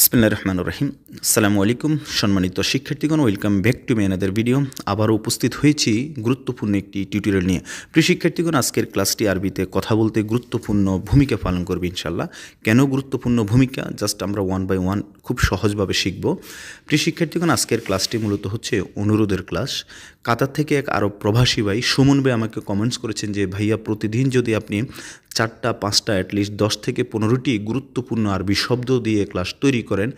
বিসমিল্লা রহমান রহিম আসসালামু আলাইকুম সম্মানিত শিক্ষার্থীগণ ওয়েলকাম ব্যাক টু মেয়ানাদের ভিডিও আবারও উপস্থিত হয়েছি গুরুত্বপূর্ণ একটি টিউটোরিয়াল নিয়ে প্রিয় শিক্ষার্থীগণ আজকের ক্লাসটি আরবিতে কথা বলতে গুরুত্বপূর্ণ ভূমিকা পালন করবে ইনশাল্লাহ কেন গুরুত্বপূর্ণ ভূমিকা জাস্ট আমরা ওয়ান বাই ওয়ান খুব সহজভাবে শিখব প্রিয় শিক্ষার্থীগণ আজকের ক্লাসটি মূলত হচ্ছে অনুরোধের ক্লাস কাতার থেকে এক আরব প্রবাসী ভাই সুমন ভাই আমাকে কমেন্টস করেছেন যে ভাইয়া প্রতিদিন যদি আপনি চারটা পাঁচটা অ্যাটলিস্ট দশ থেকে পনেরোটি গুরুত্বপূর্ণ আরবি শব্দ দিয়ে ক্লাস তৈরি করেন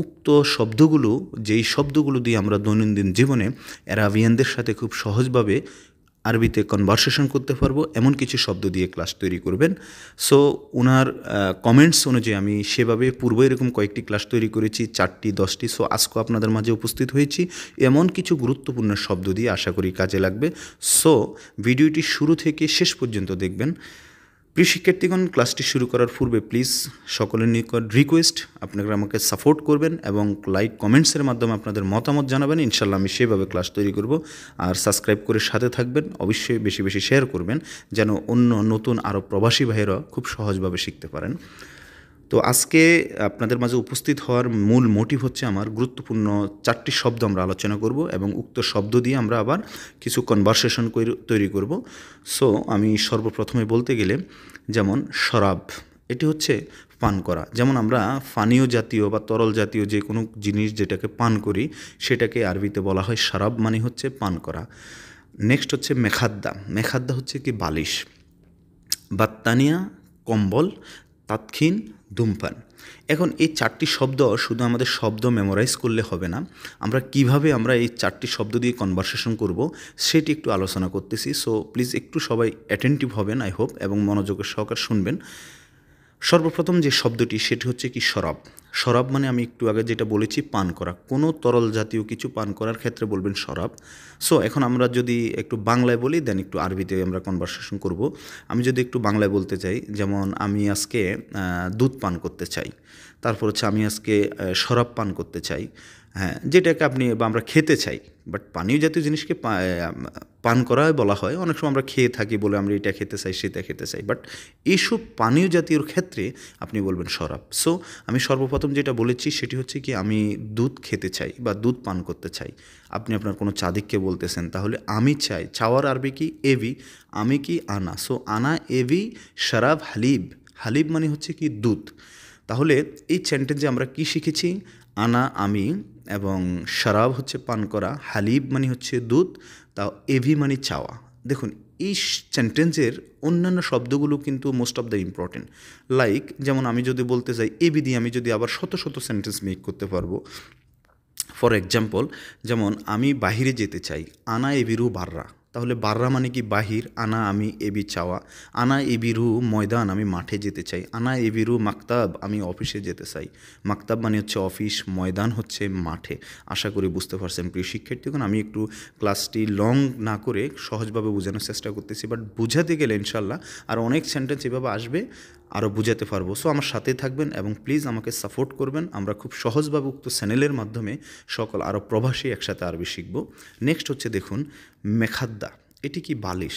উক্ত শব্দগুলো যেই শব্দগুলো দিয়ে আমরা দৈনন্দিন জীবনে অ্যারাবিয়ানদের সাথে খুব সহজভাবে আরবিতে কনভার্সেশন করতে পারবো এমন কিছু শব্দ দিয়ে ক্লাস তৈরি করবেন সো ওনার কমেন্টস অনুযায়ী আমি সেভাবে পূর্বে এরকম কয়েকটি ক্লাস তৈরি করেছি চারটি দশটি সো আজকেও আপনাদের মাঝে উপস্থিত হয়েছি এমন কিছু গুরুত্বপূর্ণ শব্দ দিয়ে আশা করি কাজে লাগবে সো ভিডিওটি শুরু থেকে শেষ পর্যন্ত দেখবেন প্রিয় শিক্ষার্থীগণ ক্লাসটি শুরু করার পূর্বে প্লিজ সকলের নিকট রিকোয়েস্ট আপনারা আমাকে সাপোর্ট করবেন এবং লাইক কমেন্টসের মাধ্যমে আপনাদের মতামত জানাবেন ইনশাল্লাহ আমি সেইভাবে ক্লাস তৈরি করব আর সাবস্ক্রাইব করে সাথে থাকবেন অবশ্যই বেশি বেশি শেয়ার করবেন যেন অন্য নতুন আরও প্রবাসী ভাইয়েরা খুব সহজভাবে শিখতে পারেন তো আজকে আপনাদের মাঝে উপস্থিত হওয়ার মূল মোটিভ হচ্ছে আমার গুরুত্বপূর্ণ চারটি শব্দ আমরা আলোচনা করব এবং উক্ত শব্দ দিয়ে আমরা আবার কিছু কনভারসেশন তৈরি করব সো আমি সর্বপ্রথমে বলতে গেলে যেমন শরাব এটি হচ্ছে পান করা যেমন আমরা পানীয় জাতীয় বা তরল জাতীয় যে কোনো জিনিস যেটাকে পান করি সেটাকে আরবিতে বলা হয় শরাব মানে হচ্ছে পান করা নেক্সট হচ্ছে মেখাদ্দা মেখাদ্দা হচ্ছে কি বালিশ বাত্তানিয়া কম্বল তাৎক্ষিণ ধূমপান এখন এই চারটি শব্দ শুধু আমাদের শব্দ মেমোরাইজ করলে হবে না আমরা কিভাবে আমরা এই চারটি শব্দ দিয়ে কনভারসেশন করব সেটি একটু আলোচনা করতেছি সো প্লিজ একটু সবাই অ্যাটেন্টিভ হবেন আই হোপ এবং মনোযোগের সহকার শুনবেন সর্বপ্রথম যে শব্দটি সেটি হচ্ছে কি শরাব শরাব মানে আমি একটু আগে যেটা বলেছি পান করা কোনো তরল জাতীয় কিছু পান করার ক্ষেত্রে বলবেন শরাব সো এখন আমরা যদি একটু বাংলায় বলি দেন একটু আরবিতে আমরা কনভারসেশন করব আমি যদি একটু বাংলায় বলতে চাই যেমন আমি আজকে দুধ পান করতে চাই তারপর হচ্ছে আমি আজকে শরাব পান করতে চাই হ্যাঁ যেটাকে আপনি বা আমরা খেতে চাই বাট পানীয় জাতীয় জিনিসকে পান করা বলা হয় অনেক সময় আমরা খেয়ে থাকি বলে আমরা এটা খেতে চাই সেটা খেতে চাই বাট এইসব পানীয় জাতীয় ক্ষেত্রে আপনি বলবেন শরাব সো আমি সর্বপ্রথম যেটা বলেছি সেটি হচ্ছে কি আমি দুধ খেতে চাই বা দুধ পান করতে চাই আপনি আপনার কোনো চাদিককে বলতেছেন তাহলে আমি চাই চাওয়ার আরবি কি এভি আমি কি আনা সো আনা এভি শরাব হালিব হালিব মানে হচ্ছে কি দুধ তাহলে এই সেন্টেন্সে আমরা কি শিখেছি আনা আমি এবং শরাব হচ্ছে পান করা হালিব মানে হচ্ছে দুধ তাও এভি মানে চাওয়া দেখুন এই সেন্টেন্সের অন্যান্য শব্দগুলো কিন্তু most of the important like যেমন আমি যদি বলতে চাই এবি দিয়ে আমি যদি আবার শত শত সেন্টেন্স মেক করতে পারবো ফর এক্সাম্পল যেমন আমি বাহিরে যেতে চাই আনা এবিরু বাররা তাহলে বাররা মানে কি বাহির আনা আমি এবি চাওয়া আনা এবি রু ময়দান আমি মাঠে যেতে চাই আনা এবি রু মাকতাব আমি অফিসে যেতে চাই মাকতাব মানে হচ্ছে অফিস ময়দান হচ্ছে মাঠে আশা করি বুঝতে পারছেন প্রিয় শিক্ষার্থীগণ আমি একটু ক্লাসটি লং না করে সহজভাবে বোঝানোর চেষ্টা করতেছি বাট বোঝাতে গেলে ইনশাল্লাহ আর অনেক সেন্টেন্স এভাবে আসবে আরও বুঝাতে পারবো সো আমার সাথে থাকবেন এবং প্লিজ আমাকে সাপোর্ট করবেন আমরা খুব সহজভাবে উক্ত চ্যানেলের মাধ্যমে সকল আরও প্রবাসী একসাথে আরবি শিখব নেক্সট হচ্ছে দেখুন মেখাদ্দা এটি কি বালিশ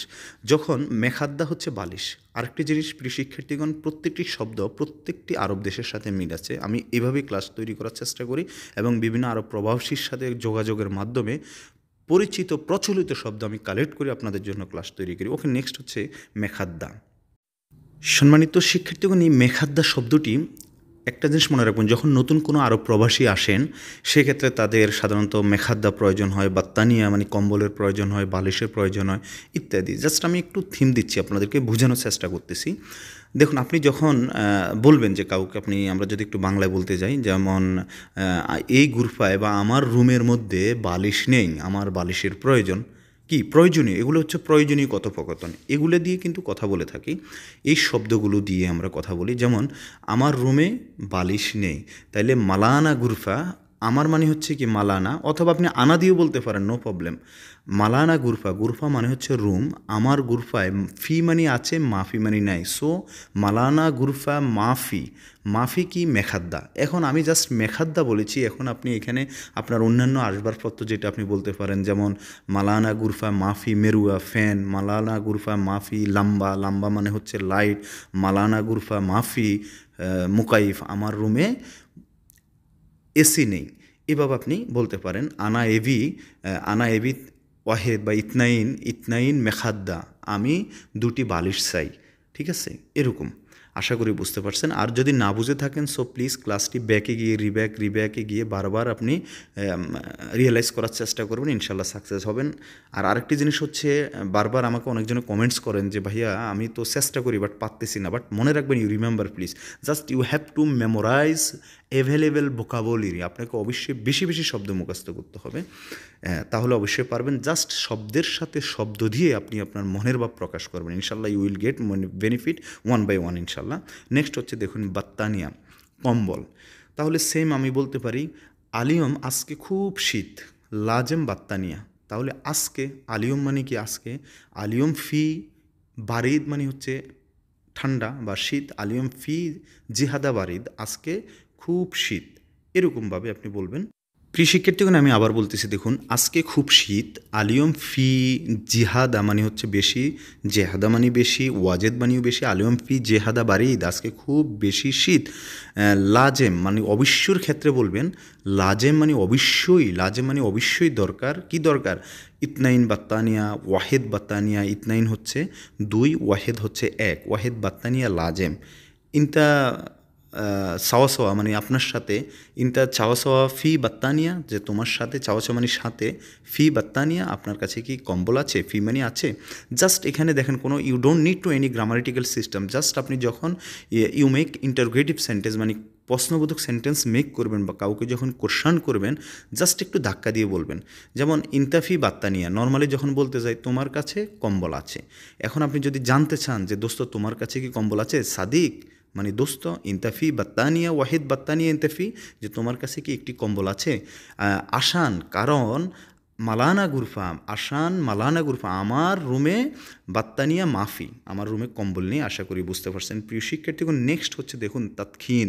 যখন মেখাদ্দা হচ্ছে বালিশ আরেকটি জিনিস প্রিয় শিক্ষার্থীগণ প্রত্যেকটি শব্দ প্রত্যেকটি আরব দেশের সাথে মিল আছে আমি এভাবেই ক্লাস তৈরি করার চেষ্টা করি এবং বিভিন্ন আরব প্রভাবশীর সাথে যোগাযোগের মাধ্যমে পরিচিত প্রচলিত শব্দ আমি কালেক্ট করি আপনাদের জন্য ক্লাস তৈরি করি ওকে নেক্সট হচ্ছে মেখাদ্দা সম্মানিত শিক্ষার্থীগণ এই মেঘাদ্দা শব্দটি একটা জিনিস মনে রাখবেন যখন নতুন কোনো আরব প্রবাসী আসেন সেক্ষেত্রে তাদের সাধারণত মেঘাদ্দা প্রয়োজন হয় বাত্তানিয়া মানে কম্বলের প্রয়োজন হয় বালিশের প্রয়োজন হয় ইত্যাদি জাস্ট আমি একটু থিম দিচ্ছি আপনাদেরকে বোঝানোর চেষ্টা করতেছি দেখুন আপনি যখন বলবেন যে কাউকে আপনি আমরা যদি একটু বাংলায় বলতে যাই যেমন এই গুরফায় বা আমার রুমের মধ্যে বালিশ নেই আমার বালিশের প্রয়োজন কি প্রয়োজনীয় এগুলো হচ্ছে প্রয়োজনীয় কথোপকথন এগুলো দিয়ে কিন্তু কথা বলে থাকি এই শব্দগুলো দিয়ে আমরা কথা বলি যেমন আমার রুমে বালিশ নেই তাইলে মালানা গুরফা আমার মানে হচ্ছে কি মালানা অথবা আপনি আনা দিয়েও বলতে পারেন নো প্রবলেম মালানা গুরফা গুরফা মানে হচ্ছে রুম আমার গুরফায় ফি মানি আছে মাফি মানি নাই সো মালানা গুরফা মাফি মাফি কি মেখাদ্দা এখন আমি জাস্ট মেখাদ্দা বলেছি এখন আপনি এখানে আপনার অন্যান্য আসবাবপত্র যেটা আপনি বলতে পারেন যেমন মালানা গুরফা মাফি মেরুয়া ফ্যান মালানা গুরফা মাফি লাম্বা লাম্বা মানে হচ্ছে লাইট মালানা গুরফা মাফি মুকাইফ আমার রুমে এসি নেই এভাবে আপনি বলতে পারেন আনা এভি আনা এভি ওয়াহে বা ইতনাইন ইতনাইন মেখাদ্দা আমি দুটি বালিশ চাই ঠিক আছে এরকম আশা করি বুঝতে পারছেন আর যদি না বুঝে থাকেন সো প্লিজ ক্লাসটি ব্যাকে গিয়ে রিব্যাক রিব্যাকে গিয়ে বারবার আপনি রিয়েলাইজ করার চেষ্টা করবেন ইনশাল্লাহ সাকসেস হবেন আর আরেকটি জিনিস হচ্ছে বারবার আমাকে অনেকজনে কমেন্টস করেন যে ভাইয়া আমি তো চেষ্টা করি বাট পারতেছি না বাট মনে রাখবেন you remember please just you have to memorize available vocabulary আপনাকে অবশ্যই বেশি বেশি শব্দ মুখস্ত করতে হবে তাহলে অবশ্যই পারবেন জাস্ট শব্দের সাথে শব্দ দিয়ে আপনি আপনার মনের ভাব প্রকাশ করবেন ইনশাল্লাহ you will get benefit one by one ইনশাল্লাহ ইনশাল্লাহ নেক্সট হচ্ছে দেখুন বাত্তানিয়া কম্বল তাহলে সেম আমি বলতে পারি আলিয়ম আজকে খুব শীত লাজেম বাত্তানিয়া তাহলে আজকে আলিয়ম মানে কি আজকে আলিয়ম ফি বারিদ মানে হচ্ছে ঠান্ডা বা শীত আলিয়ম ফি জিহাদা বারিদ আজকে খুব শীত এরকমভাবে আপনি বলবেন প্রিয় শিক্ষার্থীগণ আমি আবার বলতেছি দেখুন আজকে খুব শীত আলিয়ম ফি জিহাদা মানে হচ্ছে বেশি জেহাদা মানে বেশি ওয়াজেদ মানেও বেশি আলিয়ম ফি জেহাদা বারিদ আজকে খুব বেশি শীত লাজেম মানে অবশ্যর ক্ষেত্রে বলবেন লাজেম মানে অবশ্যই লাজেম মানে অবশ্যই দরকার কি দরকার ইতনাইন বাত্তানিয়া ওয়াহেদ বাত্তানিয়া ইতনাইন হচ্ছে দুই ওয়াহেদ হচ্ছে এক ওয়াহেদ বাত্তানিয়া লাজেম ইনতা সাওয়া সাওয়া মানে আপনার সাথে ইনতা চাওয়া সাওয়া ফি বাত্তানিয়া যে তোমার সাথে চাওয়া চাওয়া মানে সাথে ফি বাত্তানিয়া আপনার কাছে কি কম্বল আছে ফি মানে আছে জাস্ট এখানে দেখেন কোনো you don't need to any grammatical system just আপনি যখন ইউ মেক ইন্টারগ্রেটিভ সেন্টেন্স মানে প্রশ্নবোধক সেন্টেন্স মেক করবেন বা কাউকে যখন কোশ্চান করবেন জাস্ট একটু ধাক্কা দিয়ে বলবেন যেমন ইন্তাফি নিয়ে নর্মালি যখন বলতে যাই তোমার কাছে কম্বল আছে এখন আপনি যদি জানতে চান যে দোস্ত তোমার কাছে কি কম্বল আছে সাদিক মানে দোস্ত ইন্তাফি বাত্তানিয়া ওয়াহিদ বাত্তানিয়া ইন্তাফি যে তোমার কাছে কি একটি কম্বল আছে আসান কারণ মালানা গুরফা আসান মালানা গুরফা আমার রুমে বাত্তানিয়া মাফি আমার রুমে কম্বল নেই আশা করি বুঝতে পারছেন প্রিয় শিক্ষার্থীগণ নেক্সট হচ্ছে দেখুন তাৎক্ষীণ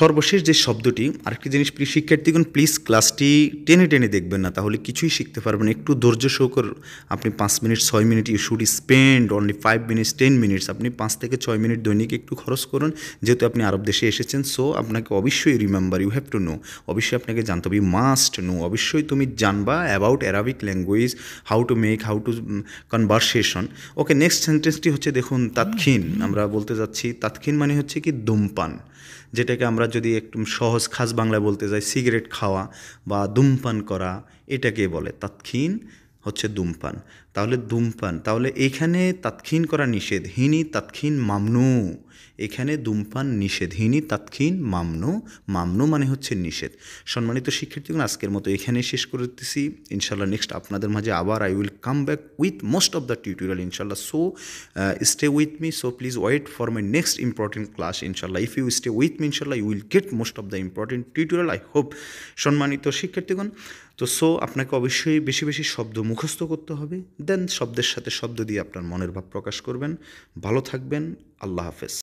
সর্বশেষ যে শব্দটি আরেকটি জিনিস প্রিয় শিক্ষার্থীগণ প্লিজ ক্লাসটি টেনে টেনে দেখবেন না তাহলে কিছুই শিখতে পারবেন একটু ধৈর্য সহকার আপনি পাঁচ মিনিট ছয় minute you should spend only five minutes ten minutes আপনি পাঁচ থেকে ছয় মিনিট দৈনিক একটু খরচ করুন যেহেতু আপনি আরব দেশে এসেছেন সো আপনাকে অবশ্যই remember you have to know অবশ্যই আপনাকে জানতে হবে মাস্ট নো অবশ্যই তুমি জানবা about Arabic language how to make how to conversation okay next সেন্টেন্সটি হচ্ছে দেখুন তাৎক্ষীণ আমরা বলতে যাচ্ছি তাৎক্ষীণ মানে হচ্ছে কি ধূমপান যেটাকে আমরা যদি একটু সহজ খাস বাংলায় বলতে যাই সিগারেট খাওয়া বা ধূমপান করা এটাকে বলে তাৎক্ষীণ হচ্ছে ধূমপান তাহলে ধূমপান তাহলে এখানে তাৎক্ষীণ করা নিষেধ হিনি তাৎক্ষীণ মামনু এখানে ধূমপান নিষেধ হিনি তাৎক্ষীণ মামনু মামনু মানে হচ্ছে নিষেধ সম্মানিত শিক্ষার্থীগণ আজকের মতো এখানে শেষ করে দিতেছি ইনশাল্লাহ নেক্সট আপনাদের মাঝে আবার I will come back with most of the tutorial ইনশাল্লাহ so stay with me so please wait for my next important class ইনশাল্লাহ if you stay with me ইনশাল্লাহ you will get most of the important tutorial I hope সম্মানিত শিক্ষার্থীগণ তো so আপনাকে অবশ্যই বেশি বেশি শব্দ মুখস্থ করতে হবে দেন শব্দের সাথে শব্দ দিয়ে আপনার মনের ভাব প্রকাশ করবেন ভালো থাকবেন আল্লাহ হাফেজ